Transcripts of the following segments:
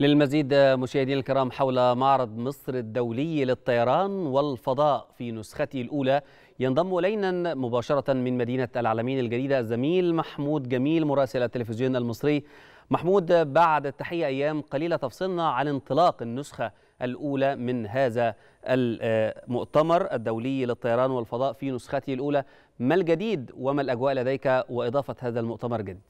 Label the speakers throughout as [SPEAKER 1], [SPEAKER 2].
[SPEAKER 1] للمزيد مشاهدينا الكرام حول معرض مصر الدولي للطيران والفضاء في نسخته الأولى ينضم إلينا مباشرة من مدينة العالمين الجديدة الزميل محمود جميل مراسل التلفزيون المصري محمود بعد التحية أيام قليلة تفصلنا عن انطلاق النسخة الأولى من هذا المؤتمر الدولي للطيران والفضاء في نسخته الأولى ما الجديد وما الأجواء لديك وإضافة هذا المؤتمر جديد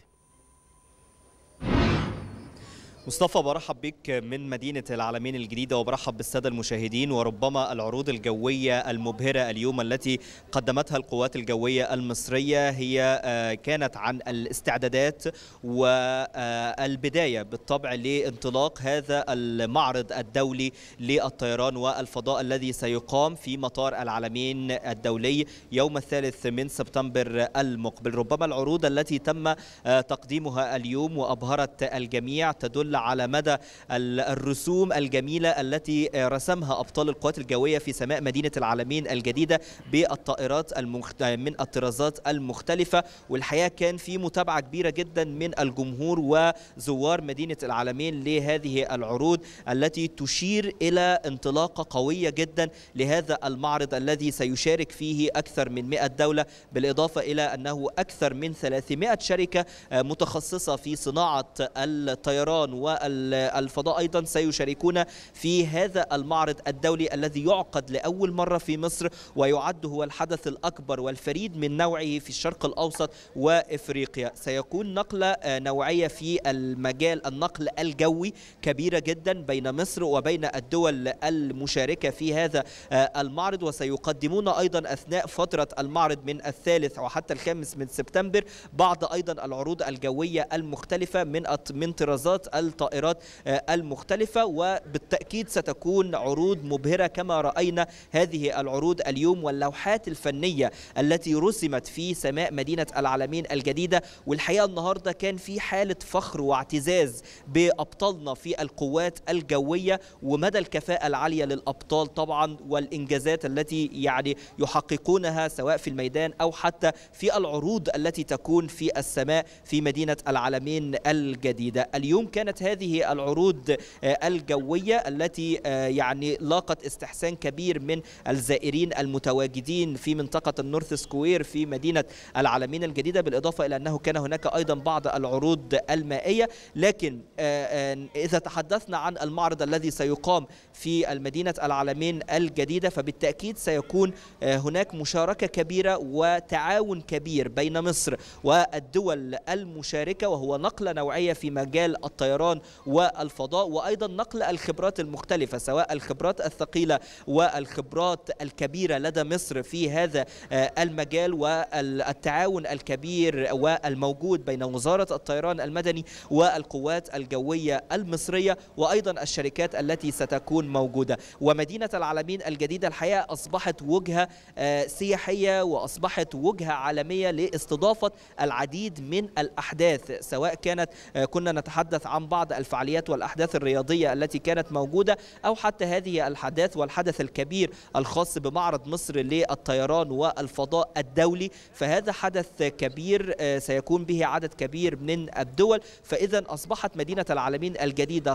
[SPEAKER 2] مصطفى برحب بك من مدينة العالمين الجديدة وبرحب بالسادة المشاهدين وربما العروض الجوية المبهرة اليوم التي قدمتها القوات الجوية المصرية هي آه، كانت عن الاستعدادات والبداية بالطبع لانطلاق هذا المعرض الدولي للطيران والفضاء الذي سيقام في مطار العالمين الدولي يوم الثالث من سبتمبر المقبل ربما العروض التي تم آه، تقديمها اليوم وأبهرت الجميع تدل على مدى الرسوم الجميلة التي رسمها أبطال القوات الجوية في سماء مدينة العالمين الجديدة بالطائرات المخت... من الطرازات المختلفة والحقيقة كان في متابعة كبيرة جدا من الجمهور وزوار مدينة العالمين لهذه العروض التي تشير إلى انطلاقة قوية جدا لهذا المعرض الذي سيشارك فيه أكثر من 100 دولة بالإضافة إلى أنه أكثر من 300 شركة متخصصة في صناعة الطيران والفضاء أيضا سيشاركون في هذا المعرض الدولي الذي يعقد لأول مرة في مصر ويعد هو الحدث الأكبر والفريد من نوعه في الشرق الأوسط وإفريقيا سيكون نقلة آه، نوعية في المجال النقل الجوي كبيرة جدا بين مصر وبين الدول المشاركة في هذا آه، المعرض وسيقدمون أيضا أثناء فترة المعرض من الثالث وحتى الخامس من سبتمبر بعض أيضا العروض الجوية المختلفة من من طرازات الطائرات آه، المختلفة وبالتأكيد ستكون عروض مبهرة كما رأينا هذه العروض اليوم واللوحات الفنية التي رسمت في سماء مدينة العالمين الجديدة والحقيقة النهاردة كان في حالة فخر واعتزاز بأبطالنا في القوات الجوية ومدى الكفاءة العالية للأبطال طبعا والإنجازات التي يعني يحققونها سواء في الميدان أو حتى في العروض التي تكون في السماء في مدينة العالمين الجديدة اليوم كانت هذه العروض آه، الجوية التي آه، يعني لاقت استحسان كبير من الزائرين المتواجدين في منطقة النورث سكوير في مدينة العالمين الجديدة بالإضافة إلى أنه كان هناك أيضا بعض العروض المائية لكن آه، إذا تحدثنا عن المعرض الذي سيقام في المدينة العالمين الجديدة فبالتأكيد سيكون هناك مشاركة كبيرة وتعاون كبير بين مصر والدول المشاركة وهو نقلة نوعية في مجال الطيران الطيران والفضاء وايضا نقل الخبرات المختلفه سواء الخبرات الثقيله والخبرات الكبيره لدى مصر في هذا آه، المجال والتعاون الكبير والموجود بين وزاره الطيران المدني والقوات الجويه المصريه وايضا الشركات التي ستكون موجوده ومدينه العالمين الجديده الحقيقه اصبحت وجهه آه، سياحيه واصبحت وجهه عالميه لاستضافه العديد من الاحداث سواء كانت آه، كنا نتحدث عن بعض بعض الفعاليات والأحداث الرياضية التي كانت موجودة أو حتى هذه الحداث والحدث الكبير الخاص بمعرض مصر للطيران والفضاء الدولي فهذا حدث كبير آه، سيكون به عدد كبير من الدول فإذا أصبحت مدينة العالمين الجديدة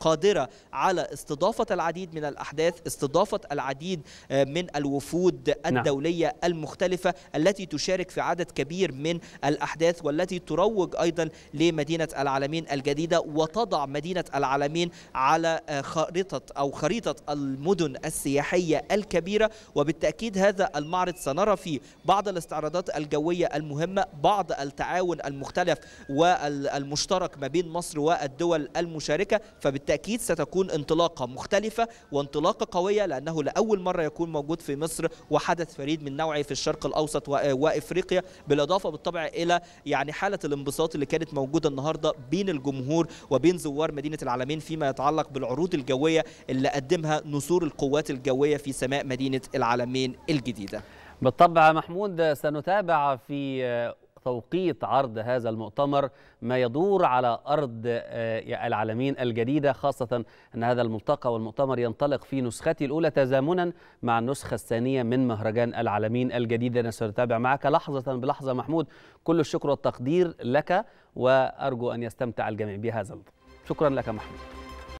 [SPEAKER 2] قادرة على استضافة العديد من الأحداث استضافة العديد آه، من الوفود نعم. الدولية المختلفة التي تشارك في عدد كبير من الأحداث والتي تروج أيضا لمدينة العالمين الجديدة وتضع مدينة العالمين على آه، خارطة أو خريطة المدن السياحية الكبيرة وبالتأكيد هذا المعرض سنرى فيه بعض الاستعراضات الجوية المهمة بعض التعاون المختلف والمشترك ما بين مصر والدول المشاركة فبالتأكيد ستكون انطلاقة مختلفة وانطلاقة قوية لأنه لأول مرة يكون موجود في مصر وحدث فريد من نوعه في الشرق الأوسط آه، وإفريقيا بالإضافة بالطبع إلى يعني حالة الانبساط اللي كانت موجودة النهاردة بين الجمهور وبين زوار مدينة العالمين فيما يتعلق بالعروض الجوية اللي قدمها نسور القوات الجوية في سماء مدينة العالمين الجديدة بالطبع محمود سنتابع في توقيت
[SPEAKER 1] عرض هذا المؤتمر ما يدور على أرض آه، العالمين الجديدة خاصة أن هذا الملتقى والمؤتمر ينطلق في نسخته الأولى تزامنا مع النسخة الثانية من مهرجان العالمين الجديد أنا سنتابع معك لحظة بلحظة محمود كل الشكر والتقدير لك وأرجو أن يستمتع الجميع بهذا شكرا لك محمود